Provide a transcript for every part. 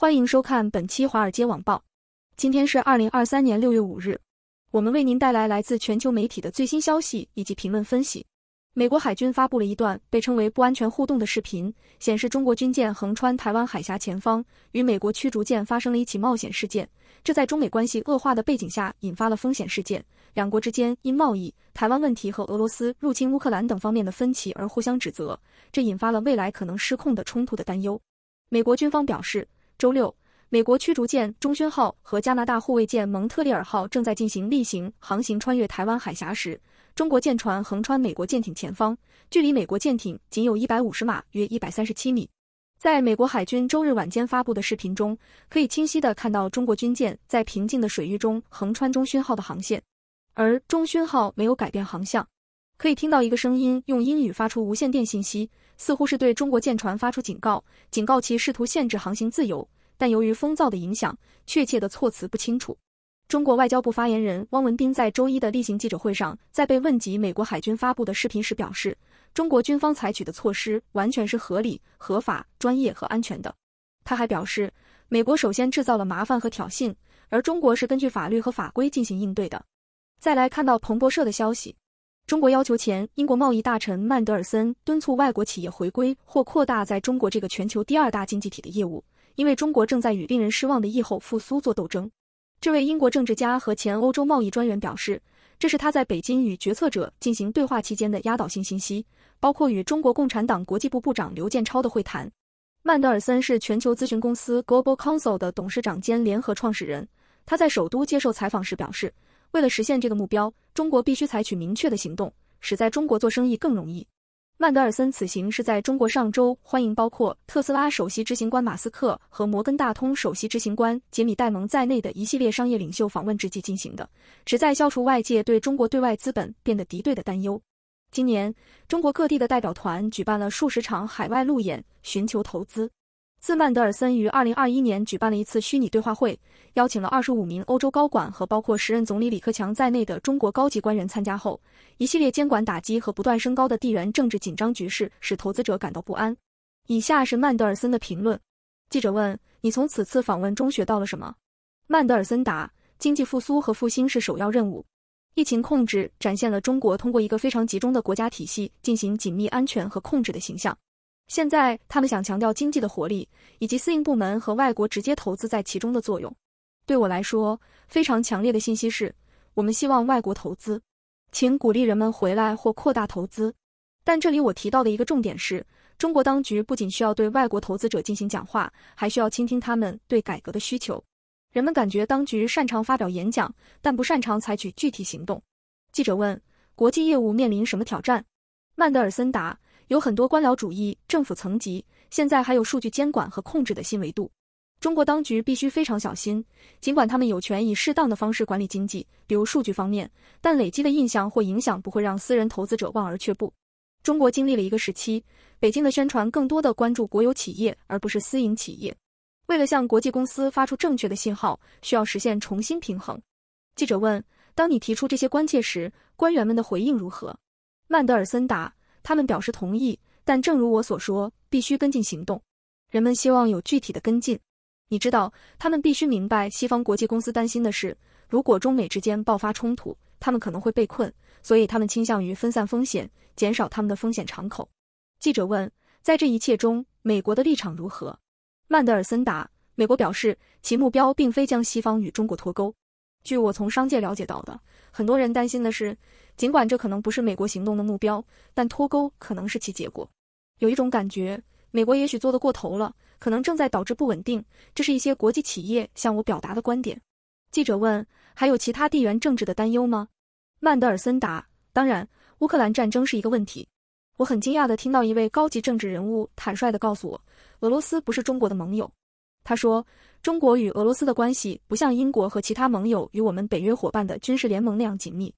欢迎收看本期《华尔街网报》。今天是二零二三年六月五日，我们为您带来来自全球媒体的最新消息以及评论分析。美国海军发布了一段被称为“不安全互动”的视频，显示中国军舰横穿台湾海峡前方，与美国驱逐舰发生了一起冒险事件。这在中美关系恶化的背景下引发了风险事件。两国之间因贸易、台湾问题和俄罗斯入侵乌克兰等方面的分歧而互相指责，这引发了未来可能失控的冲突的担忧。美国军方表示。周六，美国驱逐舰“中宣号”和加拿大护卫舰“蒙特利尔号”正在进行例行航行，穿越台湾海峡时，中国舰船横穿美国舰艇前方，距离美国舰艇仅有一百五十码，约一百三十七米。在美国海军周日晚间发布的视频中，可以清晰的看到中国军舰在平静的水域中横穿“中宣号”的航线，而“中宣号”没有改变航向。可以听到一个声音用英语发出无线电信息，似乎是对中国舰船发出警告，警告其试图限制航行自由。但由于风噪的影响，确切的措辞不清楚。中国外交部发言人汪文斌在周一的例行记者会上，在被问及美国海军发布的视频时表示，中国军方采取的措施完全是合理、合法、专业和安全的。他还表示，美国首先制造了麻烦和挑衅，而中国是根据法律和法规进行应对的。再来看到彭博社的消息。中国要求前英国贸易大臣曼德尔森敦促外国企业回归或扩大在中国这个全球第二大经济体的业务，因为中国正在与令人失望的疫后复苏做斗争。这位英国政治家和前欧洲贸易专员表示，这是他在北京与决策者进行对话期间的压倒性信息，包括与中国共产党国际部部长刘建超的会谈。曼德尔森是全球咨询公司 Global Council 的董事长兼联合创始人。他在首都接受采访时表示。为了实现这个目标，中国必须采取明确的行动，使在中国做生意更容易。曼德尔森此行是在中国上周欢迎包括特斯拉首席执行官马斯克和摩根大通首席执行官杰米戴蒙在内的一系列商业领袖访问之际进行的，旨在消除外界对中国对外资本变得敌对的担忧。今年，中国各地的代表团举办了数十场海外路演，寻求投资。自曼德尔森于二零二一年举办了一次虚拟对话会。邀请了二十五名欧洲高管和包括时任总理李克强在内的中国高级官员参加后，一系列监管打击和不断升高的地缘政治紧张局势使投资者感到不安。以下是曼德尔森的评论。记者问：“你从此次访问中学到了什么？”曼德尔森答：“经济复苏和复兴是首要任务。疫情控制展现了中国通过一个非常集中的国家体系进行紧密安全和控制的形象。现在他们想强调经济的活力以及私营部门和外国直接投资在其中的作用。”对我来说非常强烈的信息是，我们希望外国投资，请鼓励人们回来或扩大投资。但这里我提到的一个重点是，中国当局不仅需要对外国投资者进行讲话，还需要倾听他们对改革的需求。人们感觉当局擅长发表演讲，但不擅长采取具体行动。记者问：国际业务面临什么挑战？曼德尔森答：有很多官僚主义，政府层级，现在还有数据监管和控制的新维度。中国当局必须非常小心，尽管他们有权以适当的方式管理经济，比如数据方面，但累积的印象或影响不会让私人投资者望而却步。中国经历了一个时期，北京的宣传更多的关注国有企业而不是私营企业。为了向国际公司发出正确的信号，需要实现重新平衡。记者问：当你提出这些关切时，官员们的回应如何？曼德尔森答：他们表示同意，但正如我所说，必须跟进行动。人们希望有具体的跟进。你知道，他们必须明白西方国际公司担心的是，如果中美之间爆发冲突，他们可能会被困，所以他们倾向于分散风险，减少他们的风险敞口。记者问，在这一切中，美国的立场如何？曼德尔森答：美国表示，其目标并非将西方与中国脱钩。据我从商界了解到的，很多人担心的是，尽管这可能不是美国行动的目标，但脱钩可能是其结果。有一种感觉。美国也许做得过头了，可能正在导致不稳定。这是一些国际企业向我表达的观点。记者问：“还有其他地缘政治的担忧吗？”曼德尔森答：“当然，乌克兰战争是一个问题。我很惊讶的听到一位高级政治人物坦率的告诉我，俄罗斯不是中国的盟友。他说，中国与俄罗斯的关系不像英国和其他盟友与我们北约伙伴的军事联盟那样紧密。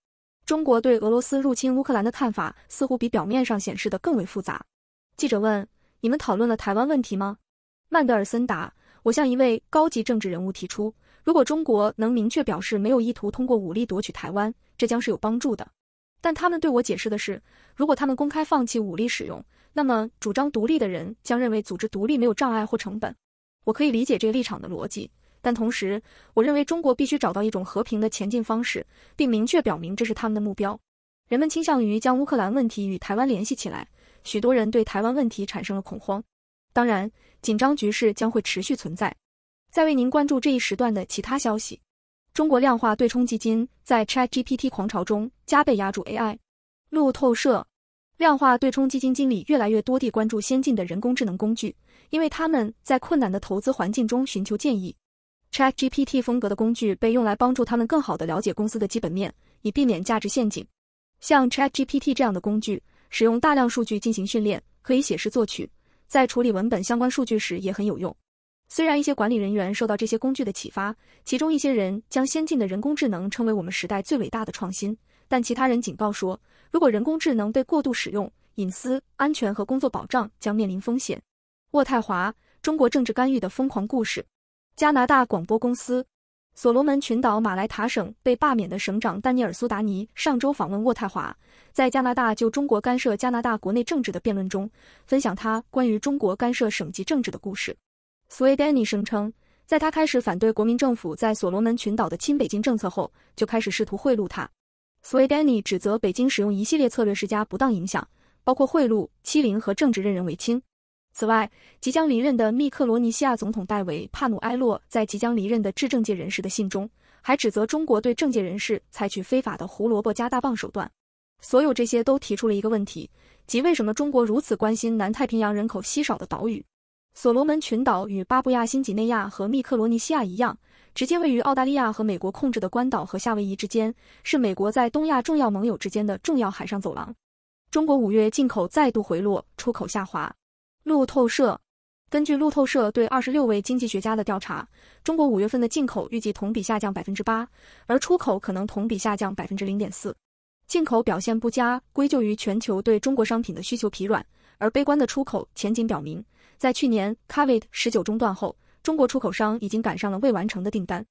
中国对俄罗斯入侵乌克兰的看法似乎比表面上显示的更为复杂。”记者问。你们讨论了台湾问题吗？曼德尔森答：我向一位高级政治人物提出，如果中国能明确表示没有意图通过武力夺取台湾，这将是有帮助的。但他们对我解释的是，如果他们公开放弃武力使用，那么主张独立的人将认为组织独立没有障碍或成本。我可以理解这个立场的逻辑，但同时，我认为中国必须找到一种和平的前进方式，并明确表明这是他们的目标。人们倾向于将乌克兰问题与台湾联系起来。许多人对台湾问题产生了恐慌，当然，紧张局势将会持续存在。再为您关注这一时段的其他消息。中国量化对冲基金在 ChatGPT 狂潮中加倍压住 AI。路透社，量化对冲基金经理越来越多地关注先进的人工智能工具，因为他们在困难的投资环境中寻求建议。ChatGPT 风格的工具被用来帮助他们更好地了解公司的基本面，以避免价值陷阱。像 ChatGPT 这样的工具。使用大量数据进行训练，可以写诗作曲，在处理文本相关数据时也很有用。虽然一些管理人员受到这些工具的启发，其中一些人将先进的人工智能称为我们时代最伟大的创新，但其他人警告说，如果人工智能被过度使用，隐私、安全和工作保障将面临风险。渥太华，中国政治干预的疯狂故事。加拿大广播公司，所罗门群岛马来塔省被罢免的省长丹尼尔苏达尼上周访问渥太华。在加拿大就中国干涉加拿大国内政治的辩论中，分享他关于中国干涉省级政治的故事。Swedany 声称，在他开始反对国民政府在所罗门群岛的亲北京政策后，就开始试图贿赂他。Swedany 指责北京使用一系列策略施加不当影响，包括贿赂、欺凌和政治任人唯亲。此外，即将离任的密克罗尼西亚总统戴维·帕努埃洛在即将离任的政界人士的信中，还指责中国对政界人士采取非法的胡萝卜加大棒手段。所有这些都提出了一个问题，即为什么中国如此关心南太平洋人口稀少的岛屿？所罗门群岛与巴布亚新几内亚和密克罗尼西亚一样，直接位于澳大利亚和美国控制的关岛和夏威夷之间，是美国在东亚重要盟友之间的重要海上走廊。中国五月进口再度回落，出口下滑。路透社根据路透社对二十六位经济学家的调查，中国五月份的进口预计同比下降百分之八，而出口可能同比下降百分之零点四。进口表现不佳，归咎于全球对中国商品的需求疲软，而悲观的出口前景表明，在去年 Covid 十九中断后，中国出口商已经赶上了未完成的订单。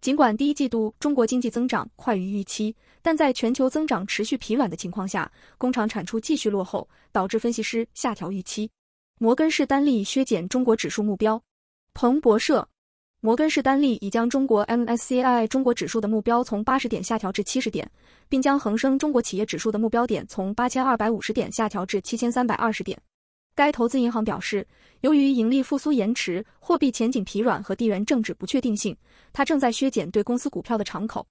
尽管第一季度中国经济增长快于预期，但在全球增长持续疲软的情况下，工厂产出继续落后，导致分析师下调预期。摩根士丹利削减中国指数目标。彭博社。摩根士丹利已将中国 MSCI 中国指数的目标从八十点下调至七十点，并将恒生中国企业指数的目标点从八千二百五十点下调至七千三百二十点。该投资银行表示，由于盈利复苏延迟、货币前景疲软和地缘政治不确定性，它正在削减对公司股票的敞口。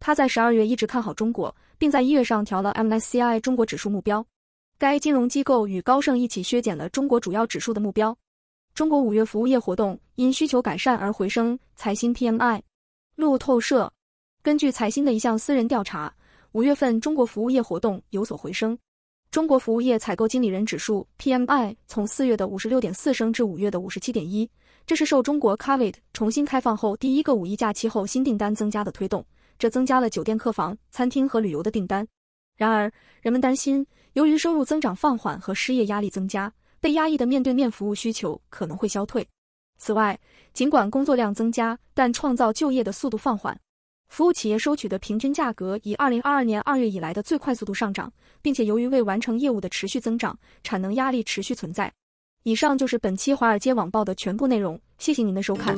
它在十二月一直看好中国，并在一月上调了 MSCI 中国指数目标。该金融机构与高盛一起削减了中国主要指数的目标。中国五月服务业活动因需求改善而回升。财新 PMI，路透社根据财新的一项私人调查，五月份中国服务业活动有所回升。中国服务业采购经理人指数 PMI 从四月的五十六点四升至五月的五十七点一，这是受中国 Covid 重新开放后第一个五一假期后新订单增加的推动，这增加了酒店客房、餐厅和旅游的订单。然而，人们担心由于收入增长放缓和失业压力增加。被压抑的面对面服务需求可能会消退。此外，尽管工作量增加，但创造就业的速度放缓。服务企业收取的平均价格以二零二二年二月以来的最快速度上涨，并且由于未完成业务的持续增长，产能压力持续存在。以上就是本期华尔街网报的全部内容，谢谢您的收看。